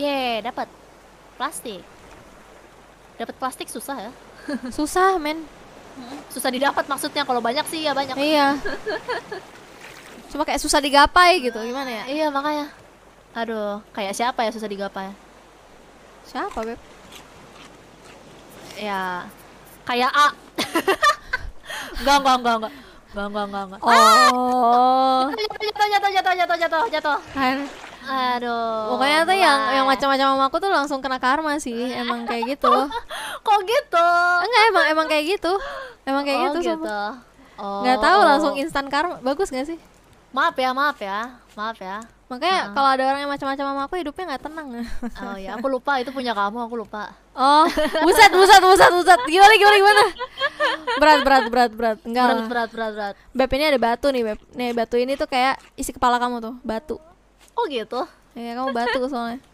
Ye, dapat. Plastik. Dapat plastik susah ya? susah, men. Hmm, susah didapat maksudnya kalau banyak sih ya banyak. Iya. Cuma kayak susah digapai gitu, gimana ya? Iya, makanya. Aduh, kayak siapa ya susah digapai? Siapa, Beb? Ya, kayak A. enggak, enggak, enggak, enggak. Enggak, enggak, enggak, Oh. jatuh, jatuh, jatuh, jatuh, jatuh, jatuh. jatuh. Aduh. Pokoknya tuh yang yang macam-macam sama aku tuh langsung kena karma sih. Emang kayak gitu. Kok gitu? Enggak, emang emang kayak gitu. Emang kayak oh, gitu, gitu. Oh. Gak tahu langsung instan karma. Bagus gak sih? Maaf ya, maaf ya. Maaf ya. Makanya uh. kalau ada orang yang macam-macam sama aku hidupnya nggak tenang. Oh ya, aku lupa itu punya kamu, aku lupa. Oh, buset, buset, buset, buset. Gimana gimana gimana? Berat, berat, berat, berat. Enggak. Berat, berat, berat, berat. Beb ini ada batu nih, Beb. Nih, batu ini tuh kayak isi kepala kamu tuh, batu. Oh gitu. Iya, kamu batuk soalnya.